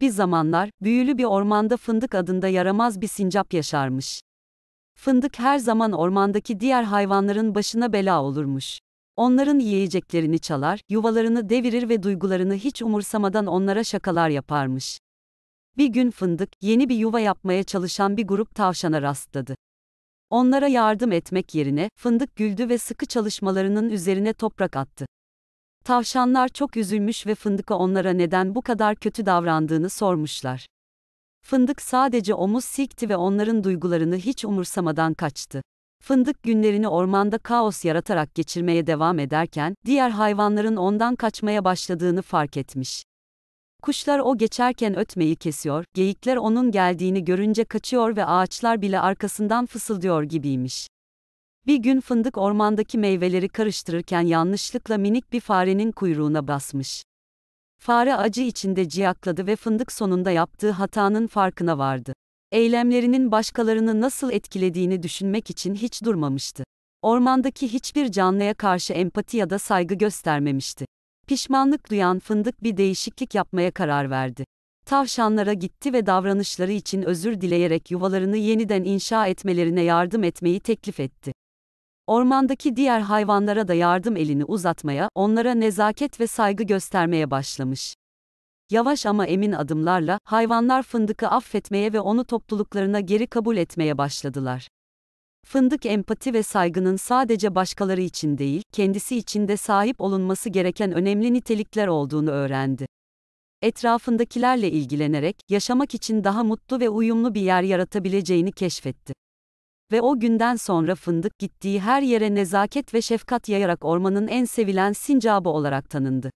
Bir zamanlar, büyülü bir ormanda fındık adında yaramaz bir sincap yaşarmış. Fındık her zaman ormandaki diğer hayvanların başına bela olurmuş. Onların yiyeceklerini çalar, yuvalarını devirir ve duygularını hiç umursamadan onlara şakalar yaparmış. Bir gün fındık, yeni bir yuva yapmaya çalışan bir grup tavşana rastladı. Onlara yardım etmek yerine, fındık güldü ve sıkı çalışmalarının üzerine toprak attı. Tavşanlar çok üzülmüş ve fındıka onlara neden bu kadar kötü davrandığını sormuşlar. Fındık sadece omuz silkti ve onların duygularını hiç umursamadan kaçtı. Fındık günlerini ormanda kaos yaratarak geçirmeye devam ederken, diğer hayvanların ondan kaçmaya başladığını fark etmiş. Kuşlar o geçerken ötmeyi kesiyor, geyikler onun geldiğini görünce kaçıyor ve ağaçlar bile arkasından fısıldıyor gibiymiş. Bir gün fındık ormandaki meyveleri karıştırırken yanlışlıkla minik bir farenin kuyruğuna basmış. Fare acı içinde ciyakladı ve fındık sonunda yaptığı hatanın farkına vardı. Eylemlerinin başkalarını nasıl etkilediğini düşünmek için hiç durmamıştı. Ormandaki hiçbir canlıya karşı empati ya da saygı göstermemişti. Pişmanlık duyan fındık bir değişiklik yapmaya karar verdi. Tavşanlara gitti ve davranışları için özür dileyerek yuvalarını yeniden inşa etmelerine yardım etmeyi teklif etti ormandaki diğer hayvanlara da yardım elini uzatmaya, onlara nezaket ve saygı göstermeye başlamış. Yavaş ama emin adımlarla hayvanlar fındıkı affetmeye ve onu topluluklarına geri kabul etmeye başladılar. Fındık empati ve saygının sadece başkaları için değil, kendisi için de sahip olunması gereken önemli nitelikler olduğunu öğrendi. Etrafındakilerle ilgilenerek yaşamak için daha mutlu ve uyumlu bir yer yaratabileceğini keşfetti. Ve o günden sonra fındık gittiği her yere nezaket ve şefkat yayarak ormanın en sevilen sincabı olarak tanındı.